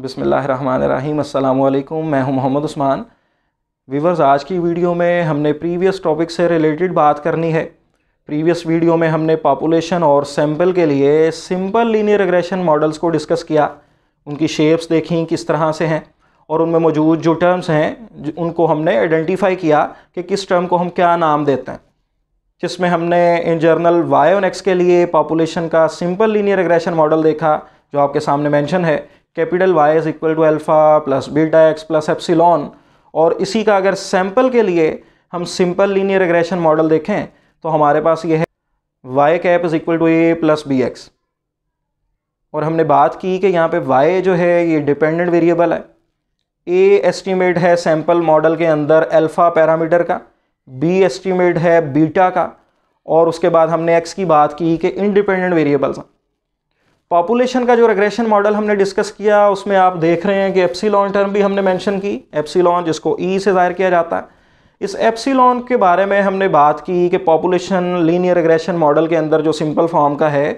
बिसमीम अल्लाम मैं हूं मोहम्मद उस्मान वीवर्स आज की वीडियो में हमने प्रीवियस टॉपिक से रिलेटेड बात करनी है प्रीवियस वीडियो में हमने पॉपुलेशन और सैम्पल के लिए सिंपल लीनियर रिग्रेशन मॉडल्स को डिस्कस किया उनकी शेप्स देखी किस तरह से हैं और उनमें मौजूद जो टर्म्स हैं उनको हमने आइडेंटिफाई किया कि किस टर्म को हम क्या नाम देते हैं जिसमें हमने इन जर्नल वायोनेक्स एक्स के लिए पॉपुलेशन का सिंपल लीनियर रिग्रेशन मॉडल देखा जो आपके सामने मेंशन है capital Y is equal to alpha plus beta X plus epsilon और इसी का अगर सैम्पल के लिए हम सिंपल लीनियर रिग्रेशन मॉडल देखें तो हमारे पास ये है Y cap is equal to A plus B X और हमने बात की कि यहाँ पे वाई जो है ये डिपेंडेंट वेरिएबल है ए एस्टीमेट है सैम्पल मॉडल के अंदर एल्फ़ा पैरामीटर का बी एस्टीमेट है बीटा का और उसके बाद हमने एक्स की बात की कि इनडिपेंडेंट वेरिएबल्स हैं पॉपुलेशन का जो रेग्रेशन मॉडल हमने डिस्कस किया उसमें आप देख रहे हैं कि एप्सिलॉन टर्म भी हमने मेंशन की एप्सिलॉन जिसको ई e से जाहिर किया जाता है इस एप्सिलॉन के बारे में हमने बात की कि पॉपुलेशन लीनियर रेग्रेशन मॉडल के अंदर जो सिंपल फॉर्म का है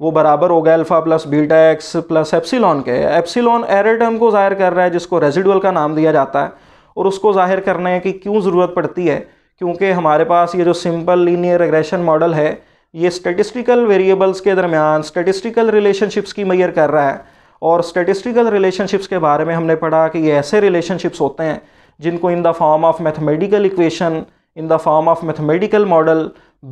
वो बराबर होगा alpha plus beta X plus epsilon के एप्सिलॉन एरर टर्म को ज़ाहिर कर रहा है जिसको रेजिडुअल का नाम दिया जाता है और उसको ज़ाहिर करने की क्यों ज़रूरत पड़ती है क्योंकि हमारे पास ये जो सिंपल लीनियर रेग्रेशन मॉडल है ये स्टेटिस्टिकल वेरिएबल्स के दरमियान स्टेटिस्टिकल रिलेशनशिप्स की मैयर कर रहा है और स्टेटिस्टिकल रिलेशनशिप्स के बारे में हमने पढ़ा कि ये ऐसे रिलेशनशिप्स होते हैं जिनको in the form of mathematical equation in the form of mathematical model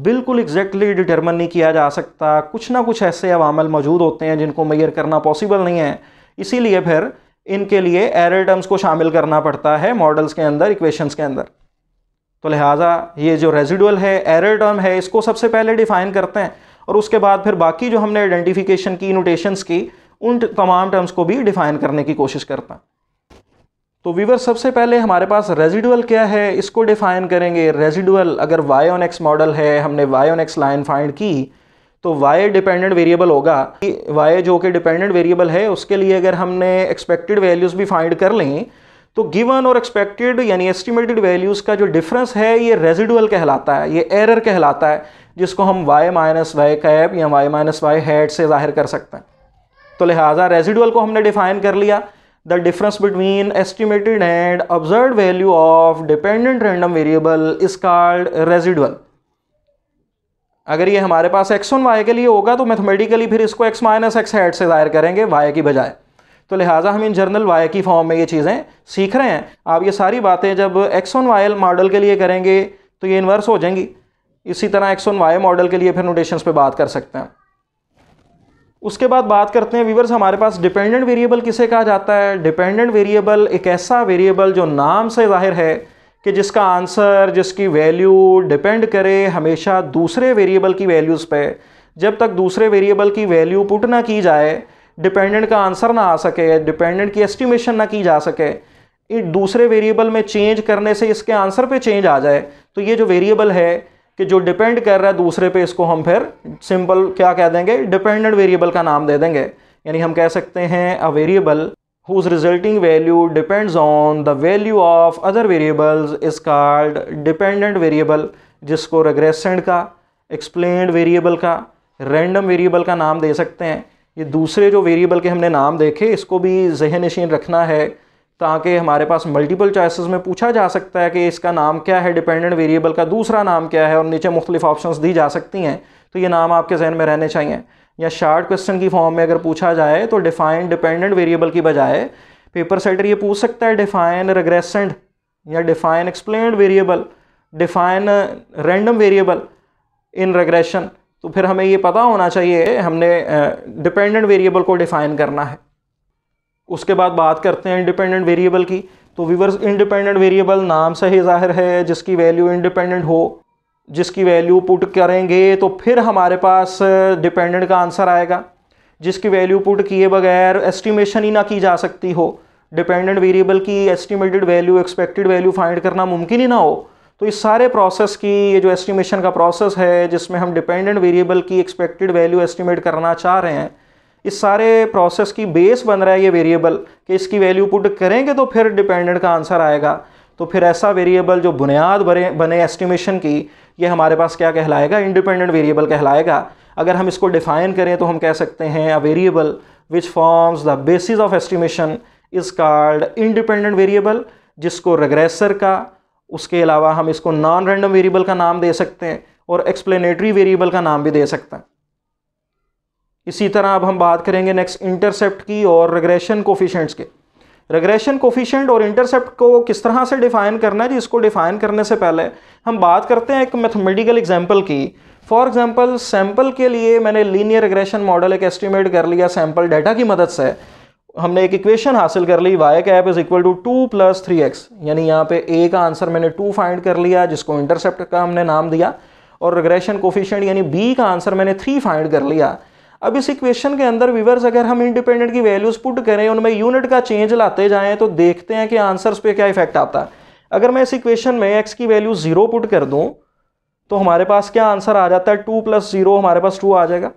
बिल्कुल एग्जैक्टली डिटर्मन नहीं किया जा सकता कुछ ना कुछ ऐसे अवामल मौजूद होते हैं जिनको मैयर करना पॉसिबल नहीं है इसीलिए फिर इनके लिए एरर टर्म्स को शामिल करना पड़ता है मॉडल्स के अंदर इक्वेशंस के अंदर तो लिहाजा ये जो रेजिडुअल है एरर टर्म है इसको सबसे पहले डिफाइन करते हैं और उसके बाद फिर बाकी जो हमने आइडेंटिफिकेशन की नोटेशंस की उन तमाम टर्म्स को भी डिफाइन करने की कोशिश करते हैं तो वीवर सबसे पहले हमारे पास रेजिडुअल क्या है इसको डिफाइन करेंगे रेजिडुअल अगर वाई ऑन एक्स मॉडल है हमने Y on X line find की तो वाई डिपेंडेंट वेरिएबल होगा वाई जो कि डिपेंडेंट वेरिएबल है उसके लिए अगर हमने एक्सपेक्टेड वैल्यूज़ भी फाइंड कर लें तो गिवन और एक्सपेक्टेड यानी एस्टिमेटेड वैल्यूज़ का जो डिफरेंस है ये रेजिडुअल कहलाता है ये एरर कहलाता है जिसको हम वाई माइनस वाई कैप या वाई माइनस वाई हैड से जाहिर कर सकते हैं तो लिहाजा रेजिडुअल को हमने डिफाइन कर लिया the difference between estimated and observe value of dependent random variable is called residual अगर ये हमारे पास एक्स वन वाई के लिए होगा तो मैथमेटिकली फिर इसको एक्स माइनस एक्स हेड से जाहिर करेंगे वाई की बजाय तो लिहाजा हम इन जर्नल वाई की फॉर्म में ये चीज़ें सीख रहे हैं आप ये सारी बातें जब एक्स ऑन वायल मॉडल के लिए करेंगे तो ये इन्वर्स हो जाएंगी इसी तरह एक्स ऑन वाई मॉडल के लिए फिर नोटेशंस पे बात कर सकते हैं उसके बाद बात करते हैं वीवर्स हमारे पास डिपेंडेंट वेरिएबल किसे कहा जाता है डिपेंडेंट वेरिएबल एक ऐसा वेरिएबल जो नाम से जाहिर है कि जिसका आंसर जिसकी वैल्यू डिपेंड करे हमेशा दूसरे वेरिएबल की वैल्यूज़ पे जब तक दूसरे वेरिएबल की वैल्यू पुट ना की जाए डिपेंडेंट का आंसर ना आ सके डिपेंडेंट की एस्टिमेशन ना की जा सके दूसरे वेरिएबल में चेंज करने से इसके आंसर पे चेंज आ जाए तो ये जो वेरिएबल है कि जो डिपेंड कर रहा है दूसरे पे इसको हम फिर सिंपल क्या कह देंगे डिपेंडेंट वेरिएबल का नाम दे देंगे यानी हम कह सकते हैं a variable whose resulting value depends on the value of other variables is called dependent variable जिसको रेग्रेसेंट का एक्सप्लेंड वेरिएबल का रेंडम वेरिएबल का नाम दे सकते हैं ये दूसरे जो वेरिएबल के हमने नाम देखे इसको भी जहन नशीन रखना है ताकि हमारे पास मल्टीपल चॉइसेस में पूछा जा सकता है कि इसका नाम क्या है डिपेंडेंट वेरिएबल का दूसरा नाम क्या है और नीचे मुख्तलिफ ऑप्शंस दी जा सकती हैं तो ये नाम आपके जहन में रहने चाहिए या शार्ट क्वेश्चन की फॉर्म में अगर पूछा जाए तो डिफाइन डिपेंडेंट वेरिएबल की बजाय पेपर सेटर ये पूछ सकता है डिफाइन रेग्रेसेंट या define explain variable define random variable in regression तो फिर हमें ये पता होना चाहिए हमने डिपेंडेंट वेरिएबल को डिफ़ाइन करना है उसके बाद बात करते हैं इंडिपेंडेंट वेरिएबल की तो वीवर्स इंडिपेंडेंट वेरिएबल नाम से ही जाहिर है जिसकी वैल्यू इंडिपेंडेंट हो जिसकी वैल्यू पुट करेंगे तो फिर हमारे पास डिपेंडेंट का आंसर आएगा जिसकी वैल्यू पुट किए बगैर एस्टिमेशन ही ना की जा सकती हो डिपेंडेंट वेरिएबल की estimated value expected value find करना मुमकिन ही ना हो तो इस सारे प्रोसेस की ये जो एस्टिमेशन का प्रोसेस है जिसमें हम डिपेंडेंट वेरिएबल की एक्सपेक्टेड वैल्यू एस्टिमेट करना चाह रहे हैं इस सारे प्रोसेस की बेस बन रहा है ये वेरिएबल कि इसकी वैल्यू पुट करेंगे तो फिर डिपेंडेंट का आंसर आएगा तो फिर ऐसा वेरिएबल जो बुनियाद बने बने एस्टिमेशन की ये हमारे पास क्या कहलाएगा इंडिपेंडेंट वेरिएबल कहलाएगा अगर हम इसको डिफाइन करें तो हम कह सकते हैं a variable which forms the basis of estimation is called independent variable जिसको रेग्रेसर का उसके अलावा हम इसको नॉन रैंडम वेरिएबल का नाम दे सकते हैं और एक्सप्लेनेटरी वेरिएबल का नाम भी दे सकते हैं इसी तरह अब हम बात करेंगे नेक्स्ट इंटरसेप्ट की और रेग्रेशन कोफिशेंट्स के रेग्रेशन कोफिशेंट और इंटरसेप्ट को किस तरह से डिफ़ाइन करना है जिसको डिफ़ाइन करने से पहले हम बात करते हैं एक मैथमेटिकल एग्जाम्पल की फॉर एग्जाम्पल सैम्पल के लिए मैंने लीनियर रेग्रेशन मॉडल एक एस्टिमेट कर लिया सैम्पल डाटा की मदद से हमने एक इक्वेशन हासिल कर ली Y cap is equal to two plus three X यानी यहाँ पे ए का आंसर मैंने टू फाइंड कर लिया जिसको इंटरसेप्ट का हमने नाम दिया और रिग्रेशन कोफिशियंट यानी बी का आंसर मैंने थ्री फाइंड कर लिया अब इस इक्वेशन के अंदर विवर्स अगर हम इंडिपेंडेंट की वैल्यूज पुट करें उनमें यूनिट का चेंज लाते जाएं तो देखते हैं कि आंसर्स पे क्या इफेक्ट आता है अगर मैं इस इक्वेशन में एक्स की वैल्यू जीरो पुट कर दूँ तो हमारे पास क्या आंसर आ जाता है टू प्लस जीरो हमारे पास टू आ जाएगा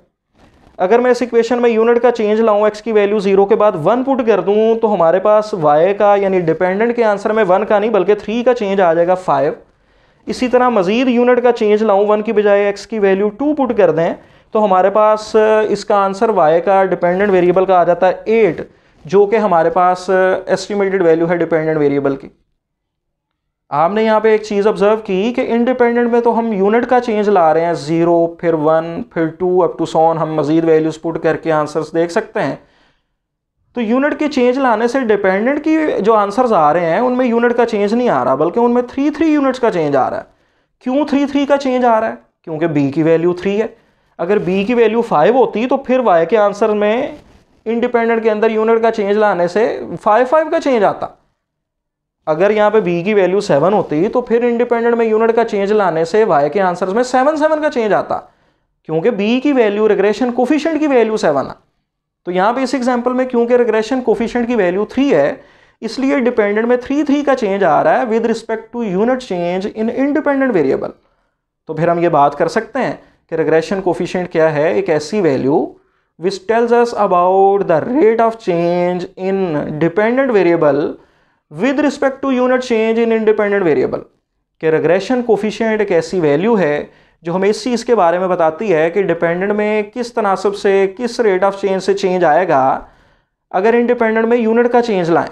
अगर मैं इस इक्वेशन में यूनिट का चेंज लाऊं एक्स की वैल्यू जीरो के बाद वन पुट कर दूं तो हमारे पास वाई का यानी डिपेंडेंट के आंसर में वन का नहीं बल्कि थ्री का चेंज आ जाएगा फाइव इसी तरह मज़ीद यूनिट का चेंज लाऊं वन की बजाय एक्स की वैल्यू टू पुट कर दें तो हमारे पास uh, इसका आंसर वाई का डिपेंडेंट वेरिएबल का आ जाता है एट जो कि हमारे पास एस्टिमेटेड uh, वैल्यू है डिपेंडेंट वेरिएबल की आपने यहाँ पे एक चीज़ ऑब्जर्व की कि इंडिपेंडेंट में तो हम यूनिट का चेंज ला रहे हैं ज़ीरो फिर वन फिर टू अप टू सोन हम मज़ीद वैल्यूज पुट करके आंसर्स देख सकते हैं तो यूनिट के चेंज लाने से डिपेंडेंट की जो आंसर्स आ रहे हैं उनमें यूनिट का चेंज नहीं आ रहा बल्कि उनमें थ्री थ्री यूनिट्स का चेंज आ रहा है क्यों थ्री थ्री का चेंज आ रहा है क्योंकि बी की वैल्यू थ्री है अगर बी की वैल्यू फाइव होती तो फिर वाई के आंसर में इंडिपेंडेंट के अंदर यूनिट का चेंज लाने से फाइव फाइव का चेंज आता अगर यहाँ पे बी की वैल्यू सेवन होती तो फिर इंडिपेंडेंट में यूनिट का चेंज लाने से वाई के आंसर में सेवन सेवन का चेंज आता क्योंकि बी की वैल्यू रिग्रेशन कोफिशेंट की वैल्यू सेवन है तो यहाँ पे इस एग्जाम्पल में क्योंकि रिग्रेशन कोफिशेंट की वैल्यू थ्री है इसलिए डिपेंडेंट में थ्री थ्री का चेंज आ रहा है with respect to unit change in independent variable तो फिर हम ये बात कर सकते हैं कि रिग्रेशन कोफिशेंट क्या है एक ऐसी value which tells us about the rate of change in dependent variable with respect to unit change in independent variable कि रेग्रेशन कोफिशियंट एक ऐसी वैल्यू है जो हमें इस चीज़ के बारे में बताती है कि डिपेंडेंट में किस तनासब से किस रेट ऑफ चेंज से चेंज आएगा अगर इंडिपेंडेंट में यूनिट का चेंज लाएं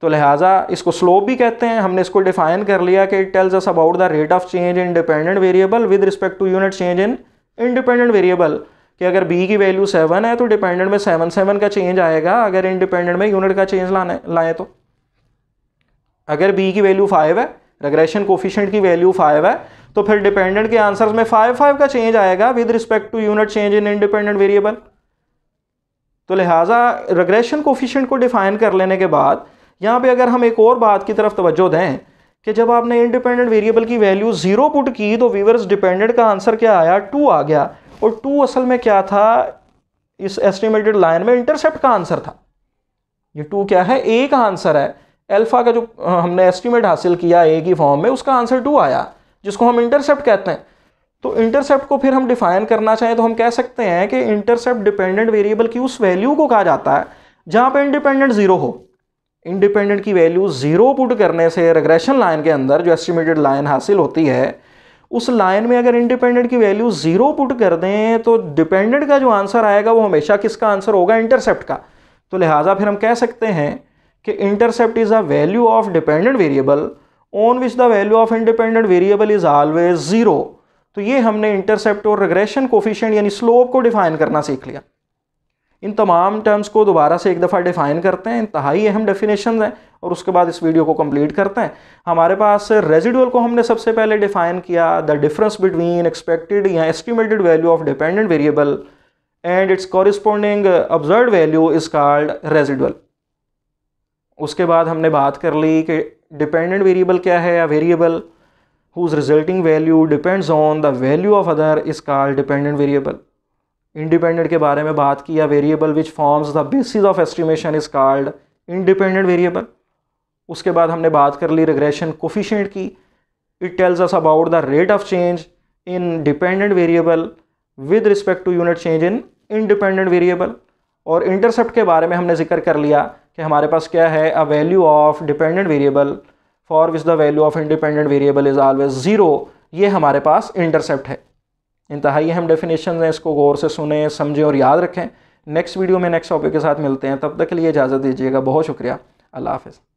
तो लिहाजा इसको स्लोप भी कहते हैं हमने इसको डिफाइन कर लिया कि it tells us about the rate of change in dependent variable with respect to unit change in independent variable कि अगर बी की वैल्यू सेवन है तो डिपेंडेंट में सेवन सेवन का चेंज आएगा अगर इंडिपेंडेंट में यूनिट का चेंज लाने लाएँ तो अगर बी की वैल्यू फाइव है रेग्रेशन कोफिशेंट की वैल्यू फाइव है तो फिर डिपेंडेंट के आंसर्स में फाइव फाइव का चेंज आएगा with respect to unit change in independent variable तो लिहाजा रेग्रेशन कोफिशेंट को डिफाइन कर लेने के बाद यहाँ पे अगर हम एक और बात की तरफ तवज्जो दें कि जब आपने इंडिपेंडेंट वेरिएबल की वैल्यू जीरो पुट की तो वीवर्स डिपेंडेंट का आंसर क्या आया टू आ गया और टू असल में क्या था इस एस्टिमेटेड लाइन में इंटरसेप्ट का आंसर था ये टू क्या है ए का आंसर है एल्फा का जो हमने एस्टिमेट हासिल किया ए की फॉर्म में उसका आंसर टू आया जिसको हम इंटरसेप्ट कहते हैं तो इंटरसेप्ट को फिर हम डिफाइन करना चाहें तो हम कह सकते हैं कि इंटरसेप्ट डिपेंडेंट वेरिएबल की उस वैल्यू को कहा जाता है जहां पर इंडिपेंडेंट ज़ीरो हो इंडिपेंडेंट की वैल्यू ज़ीरो पुट करने से रेग्रेशन लाइन के अंदर जो एस्टिमेटेड लाइन हासिल होती है उस लाइन में अगर इंडिपेंडेंट की वैल्यू जीरो पुट कर दें तो डिपेंडेंट का जो आंसर आएगा वो हमेशा किसका आंसर होगा इंटरसेप्ट का तो लिहाजा फिर हम कह सकते हैं कि intercept is a value of dependent variable on which the value of independent variable is always zero तो ये हमने इंटरसेप्ट और रिग्रेशन कोफिशेंट यानी स्लोप को डिफाइन करना सीख लिया इन तमाम टर्म्स को दोबारा से एक दफ़ा डिफ़ाइन करते हैं इंतहाई अहम डेफिनेशन हैं और उसके बाद इस वीडियो को कंप्लीट करते हैं हमारे पास रेजिडुअल को हमने सबसे पहले डिफ़ाइन किया द डिफरेंस बिटवीन एक्सपेक्टेड या estimated value of dependent variable and its corresponding observe value is called residual उसके बाद हमने बात कर ली कि डिपेंडेंट वेरिएबल क्या है या variable whose resulting value depends on the value of other is called dependent variable independent के बारे में बात की या variable which forms the basis of estimation is called independent variable उसके बाद हमने बात कर ली रिग्रेशन कोफिशेंट की it tells us about the rate of change in dependent variable with respect to unit change in independent variable और intercept के बारे में हमने जिक्र कर लिया कि हमारे पास क्या है a value of dependent variable for which the value of independent variable is always zero ये हमारे पास इंटरसेप्ट है इंतहाई अहम डेफिनेशन हैं इसको गौर से सुने समझें और याद रखें नेक्स्ट वीडियो में नेक्स्ट टॉपिक के साथ मिलते हैं तब तक के लिए इजाज़त दीजिएगा बहुत शुक्रिया अल्लाह हाफिज़